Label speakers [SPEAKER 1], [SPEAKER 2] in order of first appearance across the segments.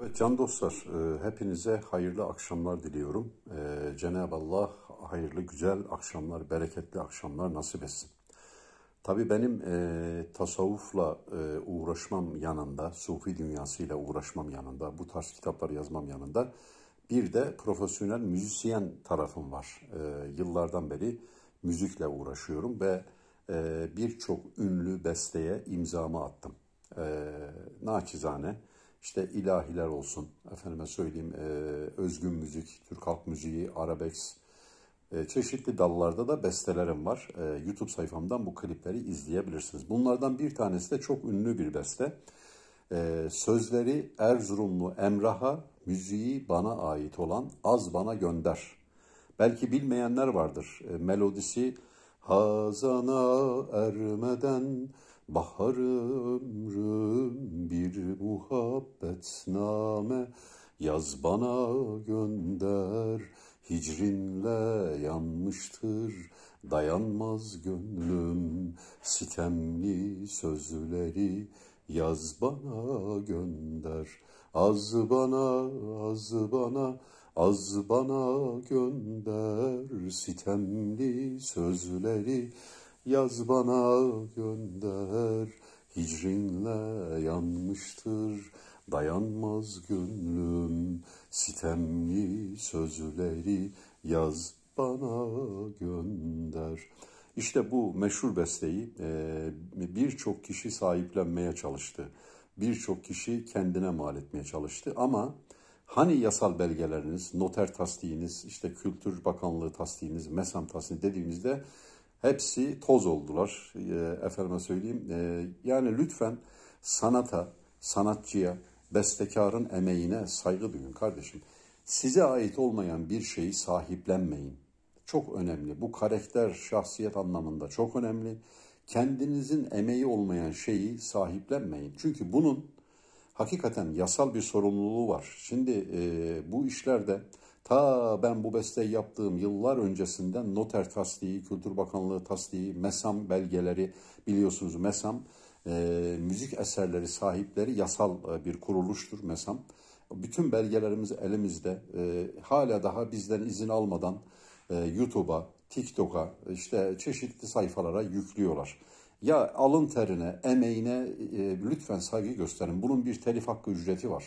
[SPEAKER 1] Evet can dostlar, e, hepinize hayırlı akşamlar diliyorum. E, Cenab-ı Allah hayırlı, güzel akşamlar, bereketli akşamlar nasip etsin. Tabii benim e, tasavvufla e, uğraşmam yanında, sufi dünyasıyla uğraşmam yanında, bu tarz kitaplar yazmam yanında bir de profesyonel müzisyen tarafım var. E, yıllardan beri müzikle uğraşıyorum ve e, birçok ünlü besteye imzamı attım. E, naçizane. Naçizane işte ilahiler olsun, efendime söyleyeyim e, özgün müzik, Türk halk müziği, arabex, e, çeşitli dallarda da bestelerim var. E, YouTube sayfamdan bu klipleri izleyebilirsiniz. Bunlardan bir tanesi de çok ünlü bir beste. E, sözleri Erzurumlu Emrah'a, müziği bana ait olan Az Bana Gönder. Belki bilmeyenler vardır. E, melodisi Hazana ermeden bahar muhabbetname yaz bana gönder Hicrinle yanmıştır dayanmaz gönlüm Sitemli sözleri yaz bana gönder Az bana az bana az bana gönder Sitemli sözleri yaz bana gönder Hicrinle yanmıştır dayanmaz gönlüm Sitemli sözleri yaz bana gönder. İşte bu meşhur besteyi e, birçok kişi sahiplenmeye çalıştı. Birçok kişi kendine mal etmeye çalıştı ama hani yasal belgeleriniz, noter tasdiğiniz, işte Kültür Bakanlığı tasdiğiniz, MESAM tasdiği dediğimizde Hepsi toz oldular. E, efendime söyleyeyim. E, yani lütfen sanata, sanatçıya, bestekarın emeğine saygı duyun kardeşim. Size ait olmayan bir şeyi sahiplenmeyin. Çok önemli. Bu karakter, şahsiyet anlamında çok önemli. Kendinizin emeği olmayan şeyi sahiplenmeyin. Çünkü bunun hakikaten yasal bir sorumluluğu var. Şimdi e, bu işlerde Ta ben bu besteyi yaptığım yıllar öncesinden noter tasdiği, Kültür Bakanlığı tasdiği, MESAM belgeleri biliyorsunuz MESAM e, müzik eserleri sahipleri yasal e, bir kuruluştur MESAM. Bütün belgelerimiz elimizde e, hala daha bizden izin almadan e, YouTube'a, TikTok'a işte çeşitli sayfalara yüklüyorlar. Ya alın terine, emeğine e, lütfen saygı gösterin. Bunun bir telif hakkı ücreti var.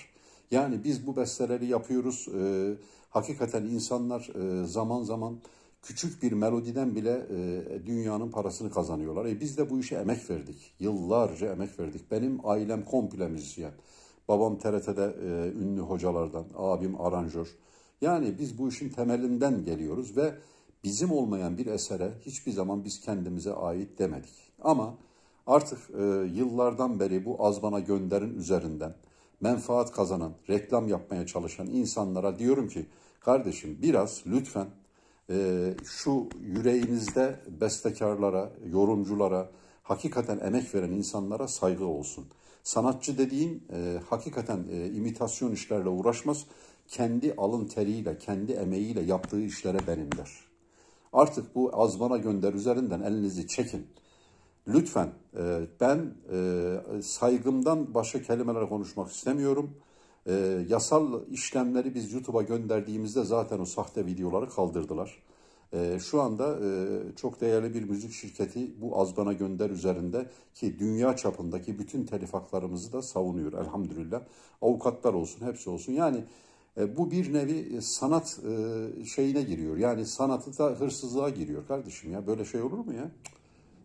[SPEAKER 1] Yani biz bu besteleri yapıyoruz. E, hakikaten insanlar e, zaman zaman küçük bir melodiden bile e, dünyanın parasını kazanıyorlar. E, biz de bu işe emek verdik. Yıllarca emek verdik. Benim ailem komple müzisyen. Babam TRT'de e, ünlü hocalardan, abim aranjör. Yani biz bu işin temelinden geliyoruz ve bizim olmayan bir esere hiçbir zaman biz kendimize ait demedik. Ama artık e, yıllardan beri bu Azbana gönderin üzerinden menfaat kazanan, reklam yapmaya çalışan insanlara diyorum ki kardeşim biraz lütfen e, şu yüreğinizde bestekarlara, yorumculara, hakikaten emek veren insanlara saygı olsun. Sanatçı dediğin e, hakikaten e, imitasyon işlerle uğraşmaz. Kendi alın teriyle, kendi emeğiyle yaptığı işlere benim Artık bu azmana gönder üzerinden elinizi çekin. Lütfen e, ben e, saygımdan başka kelimeler konuşmak istemiyorum. E, yasal işlemleri biz YouTube'a gönderdiğimizde zaten o sahte videoları kaldırdılar. E, şu anda e, çok değerli bir müzik şirketi bu azbana gönder üzerinde ki dünya çapındaki bütün telif haklarımızı da savunuyor elhamdülillah. Avukatlar olsun hepsi olsun yani e, bu bir nevi e, sanat e, şeyine giriyor yani sanatı da hırsızlığa giriyor kardeşim ya böyle şey olur mu ya?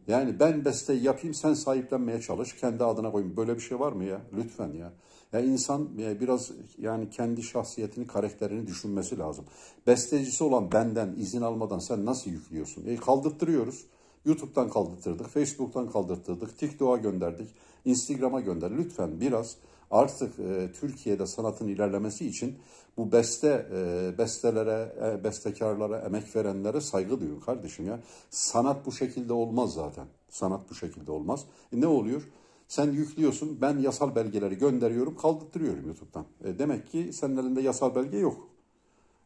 [SPEAKER 1] Yani ben beste yapayım sen sahiplenmeye çalış. Kendi adına koyayım. Böyle bir şey var mı ya? Lütfen ya. Ya insan biraz yani kendi şahsiyetini, karakterini düşünmesi lazım. Bestecisi olan benden izin almadan sen nasıl yüklüyorsun? E kaldırttırıyoruz. YouTube'dan kaldırtırdık, Facebook'tan kaldırtırdık, TikTok'a gönderdik, Instagram'a gönder. Lütfen biraz artık e, Türkiye'de sanatın ilerlemesi için bu beste e, bestelere, e, bestekarlara, emek verenlere saygı duyun kardeşim ya. Sanat bu şekilde olmaz zaten. Sanat bu şekilde olmaz. E, ne oluyor? Sen yüklüyorsun, ben yasal belgeleri gönderiyorum, kaldırttırıyorum YouTube'dan. E, demek ki senin elinde yasal belge yok.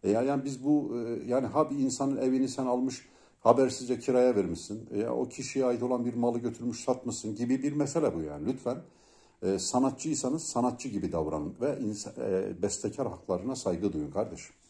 [SPEAKER 1] E, yani biz bu, e, yani ha bir insanın evini sen almış Habersizce kiraya vermişsin. E, ya o kişiye ait olan bir malı götürmüş satmışsın gibi bir mesele bu yani. Lütfen e, sanatçıysanız sanatçı gibi davranın ve insan, e, bestekar haklarına saygı duyun kardeşim.